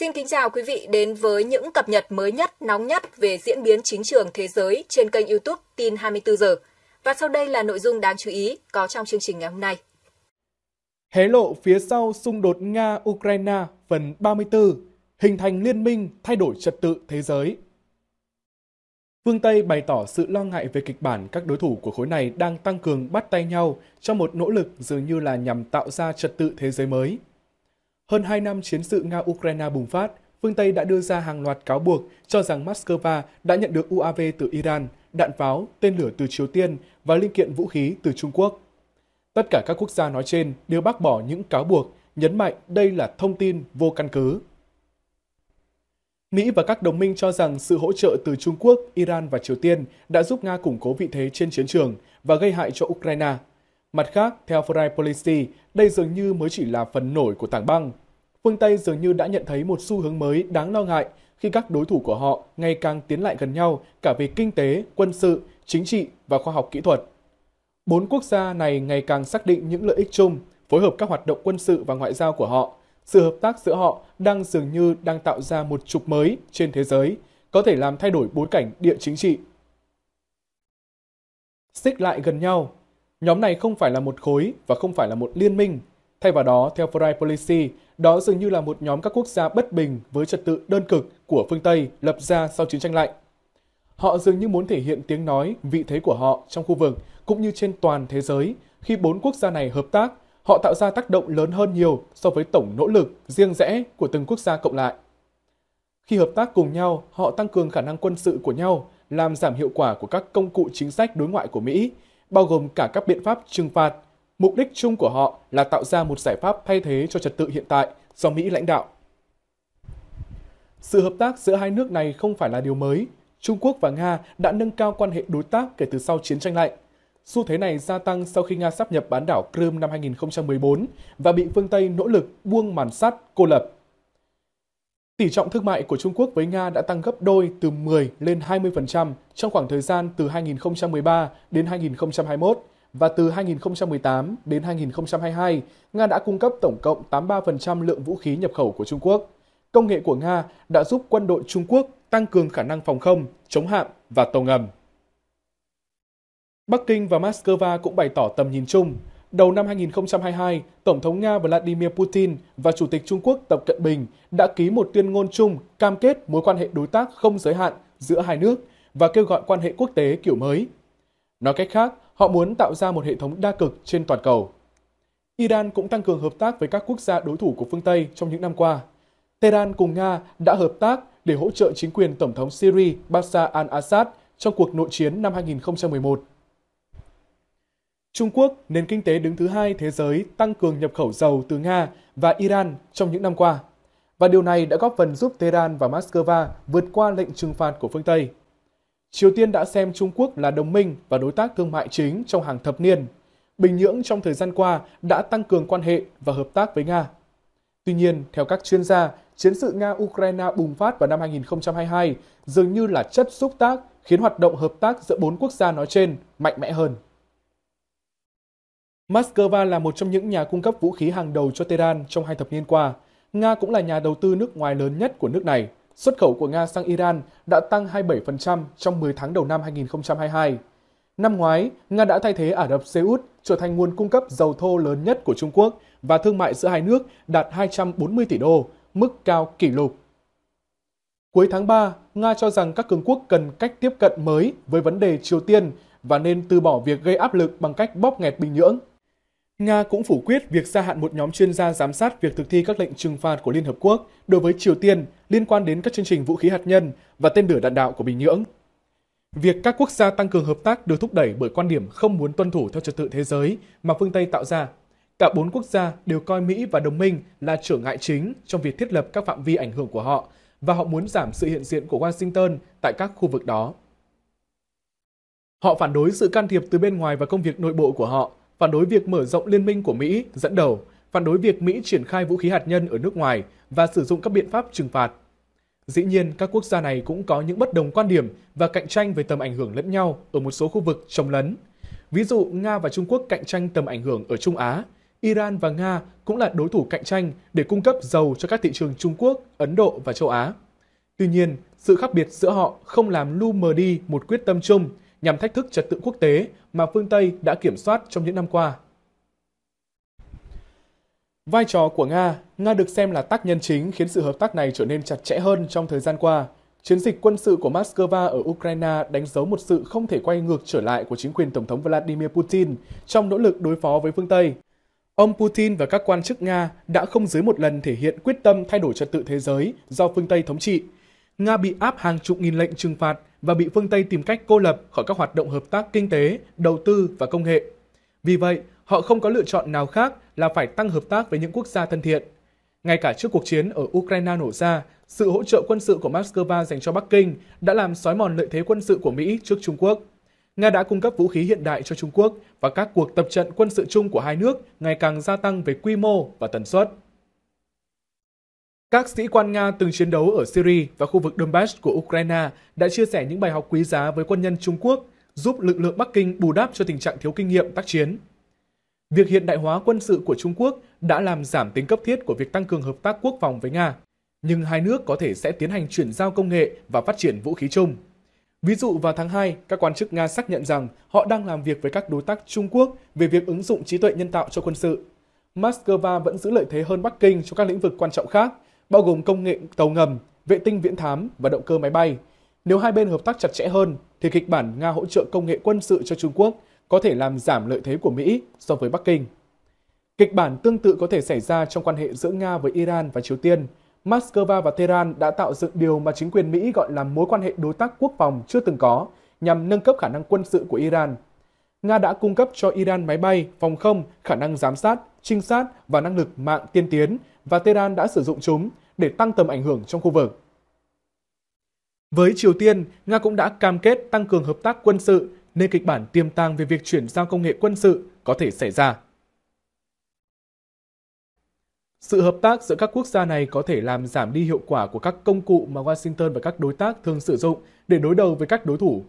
Xin kính chào quý vị đến với những cập nhật mới nhất, nóng nhất về diễn biến chính trường thế giới trên kênh YouTube Tin 24 giờ. Và sau đây là nội dung đáng chú ý có trong chương trình ngày hôm nay. Hé lộ phía sau xung đột Nga-Ukraine phần 34, hình thành liên minh thay đổi trật tự thế giới. Phương Tây bày tỏ sự lo ngại về kịch bản các đối thủ của khối này đang tăng cường bắt tay nhau trong một nỗ lực dường như là nhằm tạo ra trật tự thế giới mới. Hơn 2 năm chiến sự Nga-Ukraine bùng phát, phương Tây đã đưa ra hàng loạt cáo buộc cho rằng Moscow đã nhận được UAV từ Iran, đạn pháo, tên lửa từ Triều Tiên và linh kiện vũ khí từ Trung Quốc. Tất cả các quốc gia nói trên đều bác bỏ những cáo buộc, nhấn mạnh đây là thông tin vô căn cứ. Mỹ và các đồng minh cho rằng sự hỗ trợ từ Trung Quốc, Iran và Triều Tiên đã giúp Nga củng cố vị thế trên chiến trường và gây hại cho Ukraine – Mặt khác, theo Foreign Policy, đây dường như mới chỉ là phần nổi của tảng băng. Phương Tây dường như đã nhận thấy một xu hướng mới đáng lo ngại khi các đối thủ của họ ngày càng tiến lại gần nhau cả về kinh tế, quân sự, chính trị và khoa học kỹ thuật. Bốn quốc gia này ngày càng xác định những lợi ích chung, phối hợp các hoạt động quân sự và ngoại giao của họ. Sự hợp tác giữa họ đang dường như đang tạo ra một trục mới trên thế giới, có thể làm thay đổi bối cảnh địa chính trị. Xích lại gần nhau, Nhóm này không phải là một khối và không phải là một liên minh. Thay vào đó, theo Foreign Policy, đó dường như là một nhóm các quốc gia bất bình với trật tự đơn cực của phương Tây lập ra sau chiến tranh lạnh. Họ dường như muốn thể hiện tiếng nói, vị thế của họ trong khu vực cũng như trên toàn thế giới khi bốn quốc gia này hợp tác họ tạo ra tác động lớn hơn nhiều so với tổng nỗ lực riêng rẽ của từng quốc gia cộng lại. Khi hợp tác cùng nhau, họ tăng cường khả năng quân sự của nhau, làm giảm hiệu quả của các công cụ chính sách đối ngoại của Mỹ, bao gồm cả các biện pháp trừng phạt. Mục đích chung của họ là tạo ra một giải pháp thay thế cho trật tự hiện tại do Mỹ lãnh đạo. Sự hợp tác giữa hai nước này không phải là điều mới. Trung Quốc và Nga đã nâng cao quan hệ đối tác kể từ sau chiến tranh lạnh. Xu thế này gia tăng sau khi Nga sắp nhập bán đảo Crimea năm 2014 và bị phương Tây nỗ lực buông màn sắt cô lập. Tỷ trọng thương mại của Trung Quốc với Nga đã tăng gấp đôi từ 10 lên 20% trong khoảng thời gian từ 2013 đến 2021 và từ 2018 đến 2022, Nga đã cung cấp tổng cộng 83% lượng vũ khí nhập khẩu của Trung Quốc. Công nghệ của Nga đã giúp quân đội Trung Quốc tăng cường khả năng phòng không, chống hạm và tàu ngầm. Bắc Kinh và Moscow cũng bày tỏ tầm nhìn chung, Đầu năm 2022, Tổng thống Nga Vladimir Putin và Chủ tịch Trung Quốc Tập Cận Bình đã ký một tuyên ngôn chung cam kết mối quan hệ đối tác không giới hạn giữa hai nước và kêu gọi quan hệ quốc tế kiểu mới. Nói cách khác, họ muốn tạo ra một hệ thống đa cực trên toàn cầu. Iran cũng tăng cường hợp tác với các quốc gia đối thủ của phương Tây trong những năm qua. Tehran cùng Nga đã hợp tác để hỗ trợ chính quyền Tổng thống Syria Bashar al-Assad trong cuộc nội chiến năm 2011. Trung Quốc, nền kinh tế đứng thứ hai thế giới, tăng cường nhập khẩu dầu từ Nga và Iran trong những năm qua. Và điều này đã góp phần giúp Tehran và Moscow vượt qua lệnh trừng phạt của phương Tây. Triều Tiên đã xem Trung Quốc là đồng minh và đối tác thương mại chính trong hàng thập niên. Bình Nhưỡng trong thời gian qua đã tăng cường quan hệ và hợp tác với Nga. Tuy nhiên, theo các chuyên gia, chiến sự Nga-Ukraine bùng phát vào năm 2022 dường như là chất xúc tác khiến hoạt động hợp tác giữa bốn quốc gia nói trên mạnh mẽ hơn. Moscow là một trong những nhà cung cấp vũ khí hàng đầu cho Tehran trong hai thập niên qua. Nga cũng là nhà đầu tư nước ngoài lớn nhất của nước này. Xuất khẩu của Nga sang Iran đã tăng 27% trong 10 tháng đầu năm 2022. Năm ngoái, Nga đã thay thế Ả Rập Xê Út trở thành nguồn cung cấp dầu thô lớn nhất của Trung Quốc và thương mại giữa hai nước đạt 240 tỷ đô, mức cao kỷ lục. Cuối tháng 3, Nga cho rằng các cường quốc cần cách tiếp cận mới với vấn đề Triều Tiên và nên từ bỏ việc gây áp lực bằng cách bóp nghẹt Bình Nhưỡng Nga cũng phủ quyết việc gia hạn một nhóm chuyên gia giám sát việc thực thi các lệnh trừng phạt của Liên Hợp Quốc đối với Triều Tiên liên quan đến các chương trình vũ khí hạt nhân và tên lửa đạn đạo của Bình Nhưỡng. Việc các quốc gia tăng cường hợp tác được thúc đẩy bởi quan điểm không muốn tuân thủ theo trật tự thế giới mà phương Tây tạo ra. Cả bốn quốc gia đều coi Mỹ và đồng minh là trở ngại chính trong việc thiết lập các phạm vi ảnh hưởng của họ và họ muốn giảm sự hiện diện của Washington tại các khu vực đó. Họ phản đối sự can thiệp từ bên ngoài vào công việc nội bộ của họ, phản đối việc mở rộng liên minh của Mỹ dẫn đầu, phản đối việc Mỹ triển khai vũ khí hạt nhân ở nước ngoài và sử dụng các biện pháp trừng phạt. Dĩ nhiên, các quốc gia này cũng có những bất đồng quan điểm và cạnh tranh về tầm ảnh hưởng lẫn nhau ở một số khu vực chống lấn. Ví dụ, Nga và Trung Quốc cạnh tranh tầm ảnh hưởng ở Trung Á, Iran và Nga cũng là đối thủ cạnh tranh để cung cấp dầu cho các thị trường Trung Quốc, Ấn Độ và châu Á. Tuy nhiên, sự khác biệt giữa họ không làm lu mờ đi một quyết tâm chung – nhằm thách thức trật tự quốc tế mà phương Tây đã kiểm soát trong những năm qua. Vai trò của Nga, Nga được xem là tác nhân chính khiến sự hợp tác này trở nên chặt chẽ hơn trong thời gian qua. Chiến dịch quân sự của Moscow ở Ukraine đánh dấu một sự không thể quay ngược trở lại của chính quyền Tổng thống Vladimir Putin trong nỗ lực đối phó với phương Tây. Ông Putin và các quan chức Nga đã không dưới một lần thể hiện quyết tâm thay đổi trật tự thế giới do phương Tây thống trị. Nga bị áp hàng chục nghìn lệnh trừng phạt và bị phương Tây tìm cách cô lập khỏi các hoạt động hợp tác kinh tế, đầu tư và công nghệ. Vì vậy, họ không có lựa chọn nào khác là phải tăng hợp tác với những quốc gia thân thiện. Ngay cả trước cuộc chiến ở Ukraine nổ ra, sự hỗ trợ quân sự của Moscow dành cho Bắc Kinh đã làm xói mòn lợi thế quân sự của Mỹ trước Trung Quốc. Nga đã cung cấp vũ khí hiện đại cho Trung Quốc và các cuộc tập trận quân sự chung của hai nước ngày càng gia tăng về quy mô và tần suất. Các sĩ quan Nga từng chiến đấu ở Syria và khu vực Donbass của Ukraine đã chia sẻ những bài học quý giá với quân nhân Trung Quốc, giúp lực lượng Bắc Kinh bù đắp cho tình trạng thiếu kinh nghiệm tác chiến. Việc hiện đại hóa quân sự của Trung Quốc đã làm giảm tính cấp thiết của việc tăng cường hợp tác quốc phòng với Nga, nhưng hai nước có thể sẽ tiến hành chuyển giao công nghệ và phát triển vũ khí chung. Ví dụ vào tháng 2, các quan chức Nga xác nhận rằng họ đang làm việc với các đối tác Trung Quốc về việc ứng dụng trí tuệ nhân tạo cho quân sự. Moscow vẫn giữ lợi thế hơn Bắc Kinh trong các lĩnh vực quan trọng khác – bao gồm công nghệ tàu ngầm, vệ tinh viễn thám và động cơ máy bay. Nếu hai bên hợp tác chặt chẽ hơn, thì kịch bản Nga hỗ trợ công nghệ quân sự cho Trung Quốc có thể làm giảm lợi thế của Mỹ so với Bắc Kinh. Kịch bản tương tự có thể xảy ra trong quan hệ giữa Nga với Iran và Triều Tiên. Moscow và Tehran đã tạo dựng điều mà chính quyền Mỹ gọi là mối quan hệ đối tác quốc phòng chưa từng có nhằm nâng cấp khả năng quân sự của Iran. Nga đã cung cấp cho Iran máy bay, phòng không, khả năng giám sát trinh sát và năng lực mạng tiên tiến và Tehran đã sử dụng chúng để tăng tầm ảnh hưởng trong khu vực. Với Triều Tiên, Nga cũng đã cam kết tăng cường hợp tác quân sự nên kịch bản tiềm tàng về việc chuyển giao công nghệ quân sự có thể xảy ra. Sự hợp tác giữa các quốc gia này có thể làm giảm đi hiệu quả của các công cụ mà Washington và các đối tác thường sử dụng để đối đầu với các đối thủ.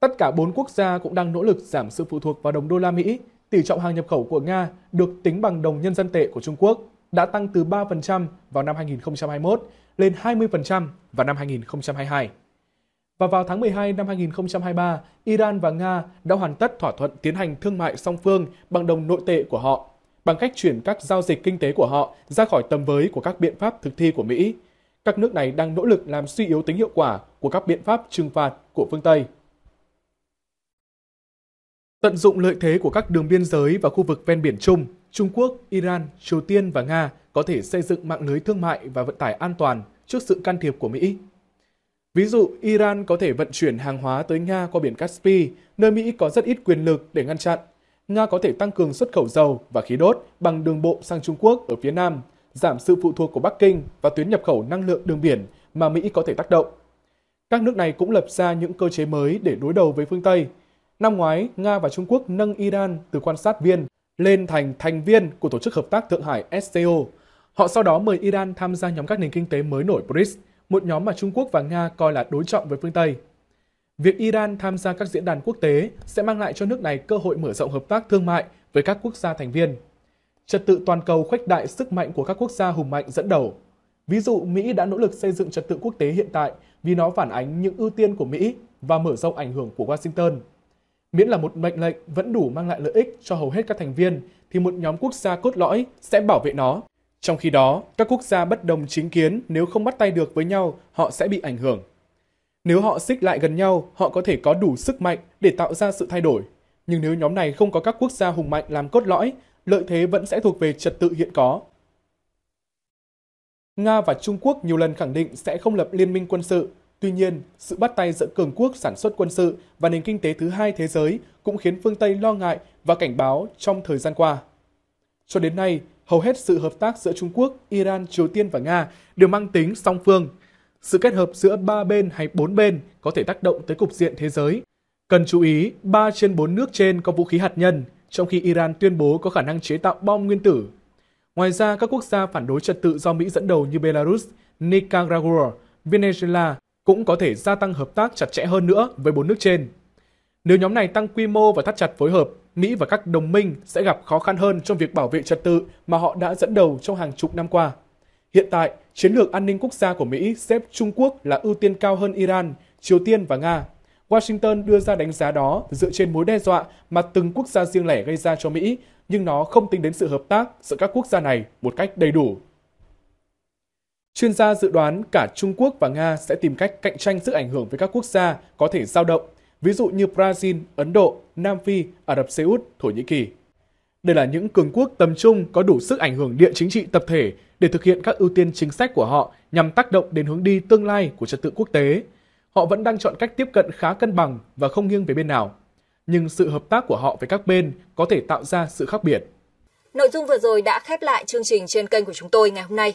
Tất cả bốn quốc gia cũng đang nỗ lực giảm sự phụ thuộc vào đồng đô la Mỹ tỷ trọng hàng nhập khẩu của Nga được tính bằng đồng nhân dân tệ của Trung Quốc đã tăng từ 3% vào năm 2021 lên 20% vào năm 2022. Và vào tháng 12 năm 2023, Iran và Nga đã hoàn tất thỏa thuận tiến hành thương mại song phương bằng đồng nội tệ của họ, bằng cách chuyển các giao dịch kinh tế của họ ra khỏi tầm với của các biện pháp thực thi của Mỹ. Các nước này đang nỗ lực làm suy yếu tính hiệu quả của các biện pháp trừng phạt của phương Tây. Tận dụng lợi thế của các đường biên giới và khu vực ven biển chung, Trung Quốc, Iran, Triều Tiên và Nga có thể xây dựng mạng lưới thương mại và vận tải an toàn trước sự can thiệp của Mỹ. Ví dụ, Iran có thể vận chuyển hàng hóa tới Nga qua biển Caspi, nơi Mỹ có rất ít quyền lực để ngăn chặn. Nga có thể tăng cường xuất khẩu dầu và khí đốt bằng đường bộ sang Trung Quốc ở phía Nam, giảm sự phụ thuộc của Bắc Kinh và tuyến nhập khẩu năng lượng đường biển mà Mỹ có thể tác động. Các nước này cũng lập ra những cơ chế mới để đối đầu với phương Tây – Năm ngoái, Nga và Trung Quốc nâng Iran từ quan sát viên lên thành thành viên của Tổ chức Hợp tác Thượng Hải SCO. Họ sau đó mời Iran tham gia nhóm các nền kinh tế mới nổi BRICS, một nhóm mà Trung Quốc và Nga coi là đối trọng với phương Tây. Việc Iran tham gia các diễn đàn quốc tế sẽ mang lại cho nước này cơ hội mở rộng hợp tác thương mại với các quốc gia thành viên. Trật tự toàn cầu khuếch đại sức mạnh của các quốc gia hùng mạnh dẫn đầu. Ví dụ, Mỹ đã nỗ lực xây dựng trật tự quốc tế hiện tại vì nó phản ánh những ưu tiên của Mỹ và mở rộng ảnh hưởng của Washington – Miễn là một mệnh lệnh vẫn đủ mang lại lợi ích cho hầu hết các thành viên thì một nhóm quốc gia cốt lõi sẽ bảo vệ nó. Trong khi đó, các quốc gia bất đồng chính kiến nếu không bắt tay được với nhau, họ sẽ bị ảnh hưởng. Nếu họ xích lại gần nhau, họ có thể có đủ sức mạnh để tạo ra sự thay đổi. Nhưng nếu nhóm này không có các quốc gia hùng mạnh làm cốt lõi, lợi thế vẫn sẽ thuộc về trật tự hiện có. Nga và Trung Quốc nhiều lần khẳng định sẽ không lập liên minh quân sự Tuy nhiên, sự bắt tay giữa cường quốc sản xuất quân sự và nền kinh tế thứ hai thế giới cũng khiến phương Tây lo ngại và cảnh báo trong thời gian qua. Cho đến nay, hầu hết sự hợp tác giữa Trung Quốc, Iran, Triều Tiên và Nga đều mang tính song phương. Sự kết hợp giữa ba bên hay bốn bên có thể tác động tới cục diện thế giới. Cần chú ý, 3 trên 4 nước trên có vũ khí hạt nhân, trong khi Iran tuyên bố có khả năng chế tạo bom nguyên tử. Ngoài ra, các quốc gia phản đối trật tự do Mỹ dẫn đầu như Belarus, Nicaragua, Venezuela, cũng có thể gia tăng hợp tác chặt chẽ hơn nữa với bốn nước trên. Nếu nhóm này tăng quy mô và thắt chặt phối hợp, Mỹ và các đồng minh sẽ gặp khó khăn hơn trong việc bảo vệ trật tự mà họ đã dẫn đầu trong hàng chục năm qua. Hiện tại, chiến lược an ninh quốc gia của Mỹ xếp Trung Quốc là ưu tiên cao hơn Iran, Triều Tiên và Nga. Washington đưa ra đánh giá đó dựa trên mối đe dọa mà từng quốc gia riêng lẻ gây ra cho Mỹ, nhưng nó không tính đến sự hợp tác giữa các quốc gia này một cách đầy đủ. Chuyên gia dự đoán cả Trung Quốc và Nga sẽ tìm cách cạnh tranh sức ảnh hưởng với các quốc gia có thể dao động, ví dụ như Brazil, Ấn Độ, Nam Phi, Ả Rập Xê Út, Thổ Nhĩ Kỳ. Đây là những cường quốc tầm trung có đủ sức ảnh hưởng địa chính trị tập thể để thực hiện các ưu tiên chính sách của họ nhằm tác động đến hướng đi tương lai của trật tự quốc tế. Họ vẫn đang chọn cách tiếp cận khá cân bằng và không nghiêng về bên nào. Nhưng sự hợp tác của họ với các bên có thể tạo ra sự khác biệt. Nội dung vừa rồi đã khép lại chương trình trên kênh của chúng tôi ngày hôm nay.